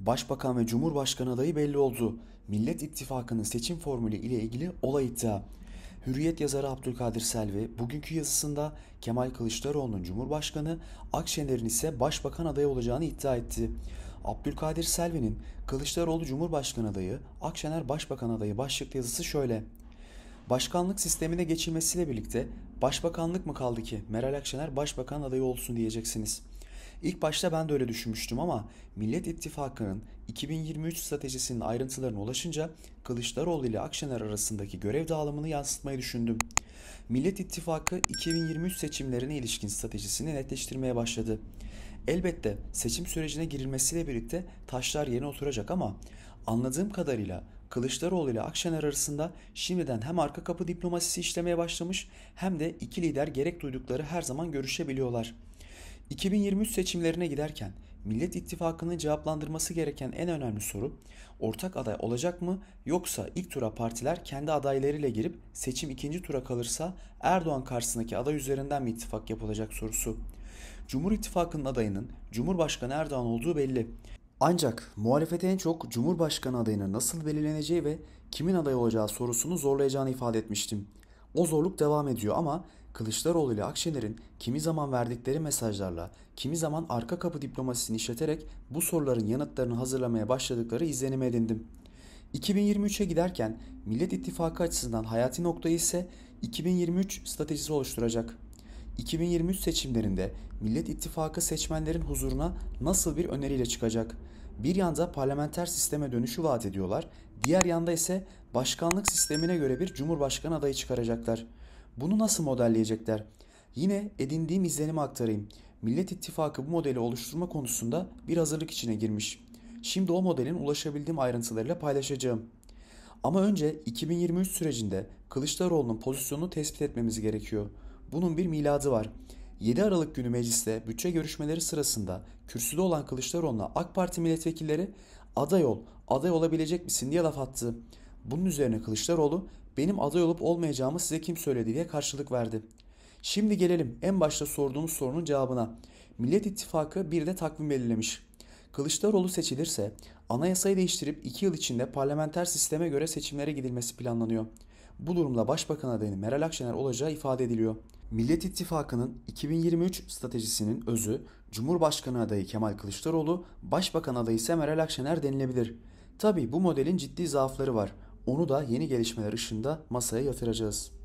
Başbakan ve Cumhurbaşkanı adayı belli oldu. Millet İttifakı'nın seçim formülü ile ilgili olay iddia. Hürriyet yazarı Abdülkadir Selvi bugünkü yazısında Kemal Kılıçdaroğlu'nun Cumhurbaşkanı, Akşener'in ise Başbakan adayı olacağını iddia etti. Abdülkadir Selvi'nin Kılıçdaroğlu Cumhurbaşkanı adayı, Akşener Başbakan adayı başlıklı yazısı şöyle. Başkanlık sistemine geçilmesiyle birlikte başbakanlık mı kaldı ki Meral Akşener başbakan adayı olsun diyeceksiniz.'' İlk başta ben de öyle düşünmüştüm ama Millet İttifakı'nın 2023 stratejisinin ayrıntılarına ulaşınca Kılıçdaroğlu ile Akşener arasındaki görev dağılımını yansıtmayı düşündüm. Millet İttifakı 2023 seçimlerine ilişkin stratejisini netleştirmeye başladı. Elbette seçim sürecine girilmesiyle birlikte taşlar yerine oturacak ama anladığım kadarıyla Kılıçdaroğlu ile Akşener arasında şimdiden hem arka kapı diplomasisi işlemeye başlamış hem de iki lider gerek duydukları her zaman görüşebiliyorlar.'' 2023 seçimlerine giderken Millet İttifakı'nın cevaplandırması gereken en önemli soru ortak aday olacak mı yoksa ilk tura partiler kendi adaylarıyla girip seçim ikinci tura kalırsa Erdoğan karşısındaki aday üzerinden mi ittifak yapılacak sorusu. Cumhur İttifakı'nın adayının Cumhurbaşkanı Erdoğan olduğu belli. Ancak muhalefete en çok Cumhurbaşkanı adayının nasıl belirleneceği ve kimin aday olacağı sorusunu zorlayacağını ifade etmiştim. O zorluk devam ediyor ama Kılıçdaroğlu ile Akşener'in kimi zaman verdikleri mesajlarla, kimi zaman arka kapı diplomasisini işleterek bu soruların yanıtlarını hazırlamaya başladıkları izlenimi edindim. 2023'e giderken Millet İttifakı açısından hayati nokta ise 2023 stratejisi oluşturacak. 2023 seçimlerinde Millet İttifakı seçmenlerin huzuruna nasıl bir öneriyle çıkacak? Bir yanda parlamenter sisteme dönüşü vaat ediyorlar, diğer yanda ise başkanlık sistemine göre bir cumhurbaşkanı adayı çıkaracaklar. Bunu nasıl modelleyecekler? Yine edindiğim izlenimi aktarayım. Millet İttifakı bu modeli oluşturma konusunda bir hazırlık içine girmiş. Şimdi o modelin ulaşabildiğim ayrıntılarıyla paylaşacağım. Ama önce 2023 sürecinde Kılıçdaroğlu'nun pozisyonunu tespit etmemiz gerekiyor. Bunun bir miladı var. 7 Aralık günü mecliste bütçe görüşmeleri sırasında kürsüde olan Kılıçdaroğlu'na AK Parti milletvekilleri aday ol, aday olabilecek misin diye laf attı. Bunun üzerine Kılıçdaroğlu benim aday olup olmayacağımı size kim söyledi diye karşılık verdi. Şimdi gelelim en başta sorduğumuz sorunun cevabına. Millet İttifakı bir de takvim belirlemiş. Kılıçdaroğlu seçilirse anayasayı değiştirip 2 yıl içinde parlamenter sisteme göre seçimlere gidilmesi planlanıyor. Bu durumda Başbakan adayı Meral Akşener olacağı ifade ediliyor. Millet İttifakı'nın 2023 stratejisinin özü Cumhurbaşkanı adayı Kemal Kılıçdaroğlu, Başbakan adayı ise Meral Akşener denilebilir. Tabi bu modelin ciddi zaafları var. Onu da yeni gelişmeler ışığında masaya yatıracağız.